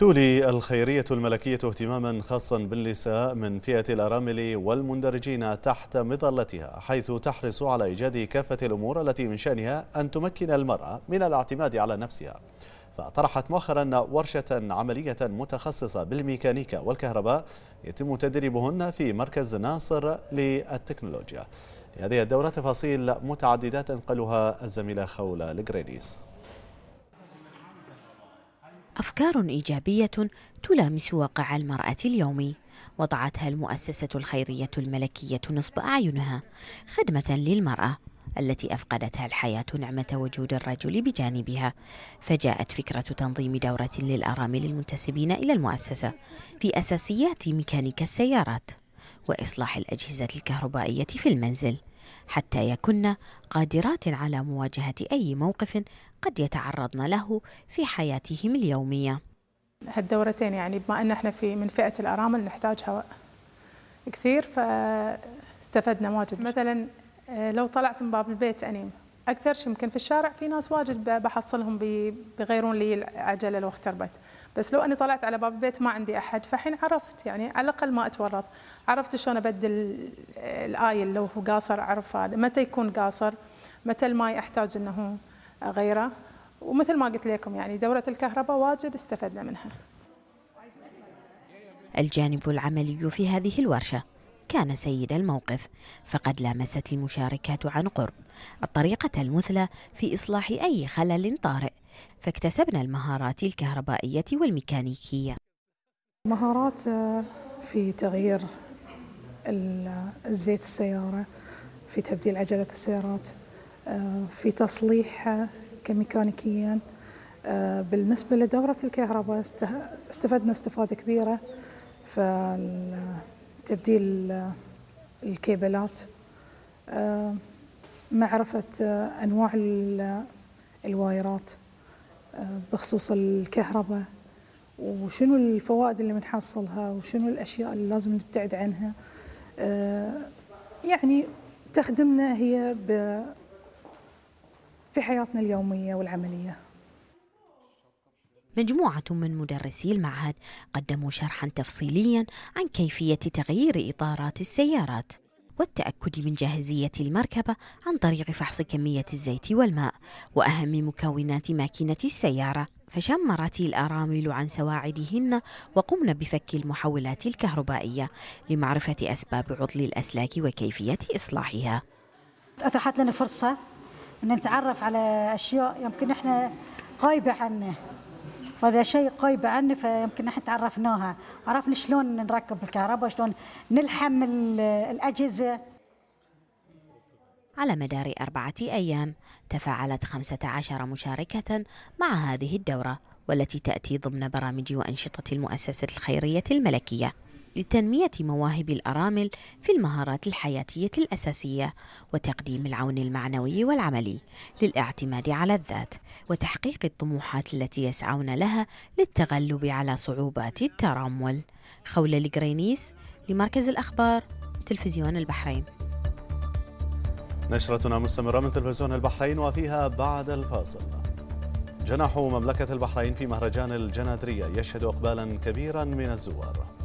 تولي الخيرية الملكية اهتماما خاصا بالنساء من فئة الأرامل والمندرجين تحت مظلتها حيث تحرص على إيجاد كافة الأمور التي من شأنها أن تمكن المرأة من الاعتماد على نفسها فطرحت مؤخرا ورشة عملية متخصصة بالميكانيكا والكهرباء يتم تدريبهن في مركز ناصر للتكنولوجيا هذه الدورة تفاصيل متعددة تنقلها الزميلة خولة لجرينيس أفكار إيجابية تلامس واقع المرأة اليومي وضعتها المؤسسة الخيرية الملكية نصب أعينها خدمة للمرأة التي أفقدتها الحياة نعمة وجود الرجل بجانبها فجاءت فكرة تنظيم دورة للأرامل المنتسبين إلى المؤسسة في أساسيات ميكانيكا السيارات وإصلاح الأجهزة الكهربائية في المنزل حتى يكن قادرات على مواجهة أي موقف قد يتعرضن له في حياتهم اليومية هالدورتين يعني بما أن احنا في من فئة الأرامل نحتاج هواء كثير فاستفدنا واجد مثلا آه، لو طلعت من باب البيت أنيم أكثر شيء يمكن في الشارع في ناس واجد بحصلهم بيغيرون لي العجلة لو اختربت بس لو اني طلعت على باب البيت ما عندي احد فحين عرفت يعني على الاقل ما اتورط عرفت شلون ابدل الايل لو هو قاصر اعرف هذا متى يكون قاصر متى الماي احتاج انه اغيره ومثل ما قلت لكم يعني دوره الكهرباء واجد استفدنا منها الجانب العملي في هذه الورشه كان سيد الموقف فقد لامست المشاركات عن قرب الطريقة المثلى في إصلاح أي خلل طارئ فاكتسبنا المهارات الكهربائية والميكانيكية مهارات آه، في تغيير الزيت السيارة في تبديل عجلة السيارات آه، في تصليحها آه، كميكانيكيا بالنسبة لدورة الكهرباء استفدنا استفادة كبيرة تبديل الكيبلات آه، معرفة آه، أنواع آه، الوايرات بخصوص الكهرباء وشنو الفوائد اللي بنحصلها وشنو الأشياء اللي لازم نبتعد عنها يعني تخدمنا هي في حياتنا اليومية والعملية مجموعة من مدرسي المعهد قدموا شرحا تفصيليا عن كيفية تغيير إطارات السيارات والتأكد من جاهزية المركبة عن طريق فحص كمية الزيت والماء وأهم مكونات ماكينة السيارة فشمرت الأرامل عن سواعدهن وقمن بفك المحولات الكهربائية لمعرفة أسباب عطل الأسلاك وكيفية إصلاحها أتاحت لنا فرصة أن نتعرف على أشياء يمكن إحنا غايبة عنه وهذا شيء قايب عني فيمكن احنا تعرفناها عرفنا شلون نركب الكهرباء شلون نلحم الاجهزه على مدار أربعة أيام تفاعلت 15 مشاركة مع هذه الدورة والتي تأتي ضمن برامج وأنشطة المؤسسة الخيرية الملكية لتنمية مواهب الأرامل في المهارات الحياتية الأساسية وتقديم العون المعنوي والعملي للاعتماد على الذات وتحقيق الطموحات التي يسعون لها للتغلب على صعوبات الترمل خولة لجرينيس لمركز الأخبار تلفزيون البحرين نشرتنا مستمرة من تلفزيون البحرين وفيها بعد الفاصل جناح مملكة البحرين في مهرجان الجنادرية يشهد إقبالا كبيرا من الزوار